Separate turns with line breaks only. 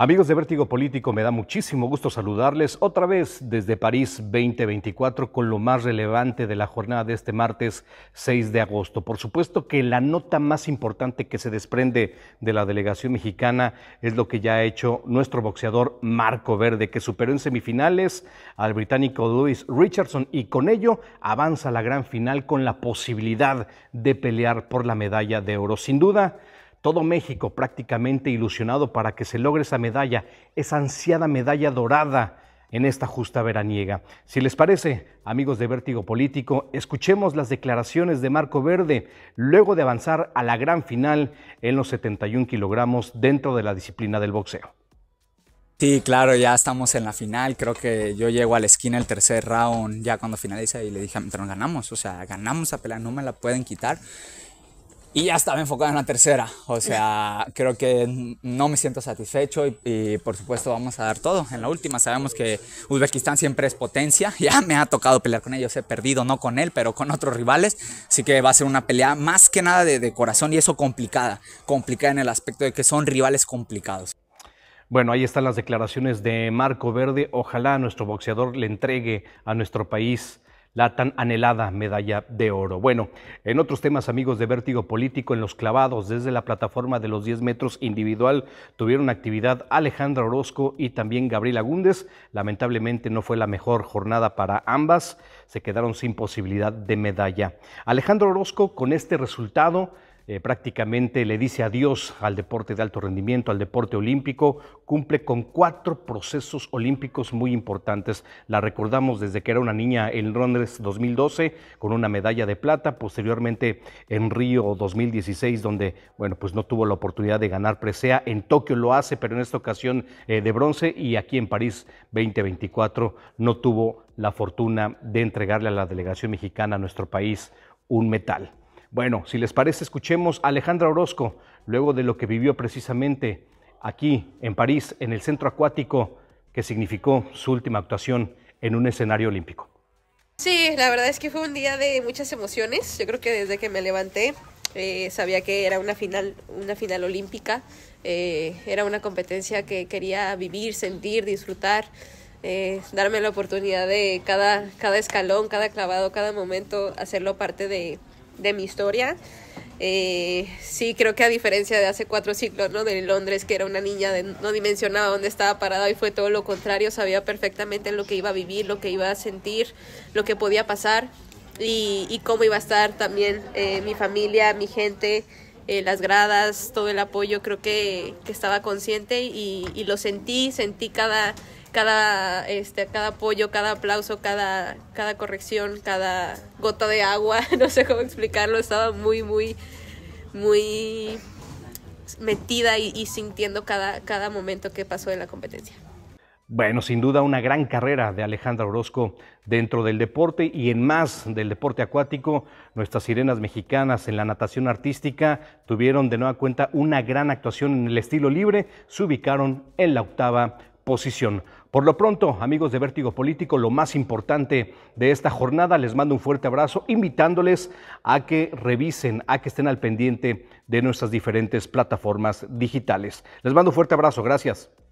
Amigos de Vértigo Político, me da muchísimo gusto saludarles otra vez desde París 2024 con lo más relevante de la jornada de este martes 6 de agosto. Por supuesto que la nota más importante que se desprende de la delegación mexicana es lo que ya ha hecho nuestro boxeador Marco Verde, que superó en semifinales al británico Louis Richardson y con ello avanza a la gran final con la posibilidad de pelear por la medalla de oro. Sin duda, todo México prácticamente ilusionado para que se logre esa medalla, esa ansiada medalla dorada en esta justa veraniega. Si les parece, amigos de Vértigo Político, escuchemos las declaraciones de Marco Verde luego de avanzar a la gran final en los 71 kilogramos dentro de la disciplina del boxeo. Sí,
claro, ya estamos en la final. Creo que yo llego a la esquina el tercer round, ya cuando finaliza, y le dije a ganamos. O sea, ganamos a pelea, no me la pueden quitar. Y ya estaba enfocado en la tercera. O sea, creo que no me siento satisfecho y, por supuesto vamos a dar todo. En la última sabemos que Uzbekistán siempre es potencia. Ya me ha tocado pelear con ellos. He perdido, no con él, pero con otros rivales. Así que va a ser una pelea más que nada de corazón y eso complicada. Complicada en el aspecto de que son rivales
complicados. Bueno, ahí están las declaraciones de Marco Verde. Ojalá nuestro boxeador le entregue a nuestro país la tan anhelada medalla de oro. Bueno, en otros temas, amigos de Vértigo Político, en los clavados desde la plataforma de los 10 metros individual tuvieron actividad Alejandra Orozco y también Gabriela Gúndez. Lamentablemente no fue la mejor jornada para ambas, se quedaron sin posibilidad de medalla. Alejandro Orozco con este resultado eh, prácticamente le dice adiós al deporte de alto rendimiento, al deporte olímpico, cumple con cuatro procesos olímpicos muy importantes. La recordamos desde que era una niña en Londres 2012 con una medalla de plata, posteriormente en Río 2016 donde, bueno, pues no tuvo la oportunidad de ganar presea, en Tokio lo hace, pero en esta ocasión eh, de bronce y aquí en París 2024 no tuvo la fortuna de entregarle a la delegación mexicana a nuestro país un metal. Bueno, si les parece, escuchemos a Alejandra Orozco, luego de lo que vivió precisamente aquí en París, en el centro acuático, que significó su última actuación en un escenario olímpico.
Sí, la verdad es que fue un día de muchas emociones. Yo creo que desde que me levanté eh, sabía que era una final, una final olímpica. Eh, era una competencia que quería vivir, sentir, disfrutar. Eh, darme la oportunidad de cada, cada escalón, cada clavado, cada momento, hacerlo parte de, de mi historia. Eh, sí, creo que a diferencia de hace cuatro siglos, ¿no? De Londres, que era una niña, no dimensionaba dónde estaba parada y fue todo lo contrario, sabía perfectamente lo que iba a vivir, lo que iba a sentir, lo que podía pasar y, cómo iba a estar también eh, mi familia, mi gente, eh, las gradas, todo el apoyo, creo que, estaba consciente y lo sentí, sentí cada cada, este, cada apoyo, cada aplauso, cada, cada corrección, cada gota de agua, no sé cómo explicarlo, estaba muy, muy, muy metida y, sintiendo cada, cada momento que pasó en la competencia.
Bueno, sin duda una gran carrera de Alejandra Orozco dentro del deporte y en más del deporte acuático. Nuestras sirenas mexicanas en la natación artística tuvieron de nueva cuenta una gran actuación en el estilo libre, se ubicaron en la octava por lo pronto, amigos de Vértigo Político, lo más importante de esta jornada, les mando un fuerte abrazo, invitándoles a que revisen, a que estén al pendiente de nuestras diferentes plataformas digitales. Les mando un fuerte abrazo, gracias.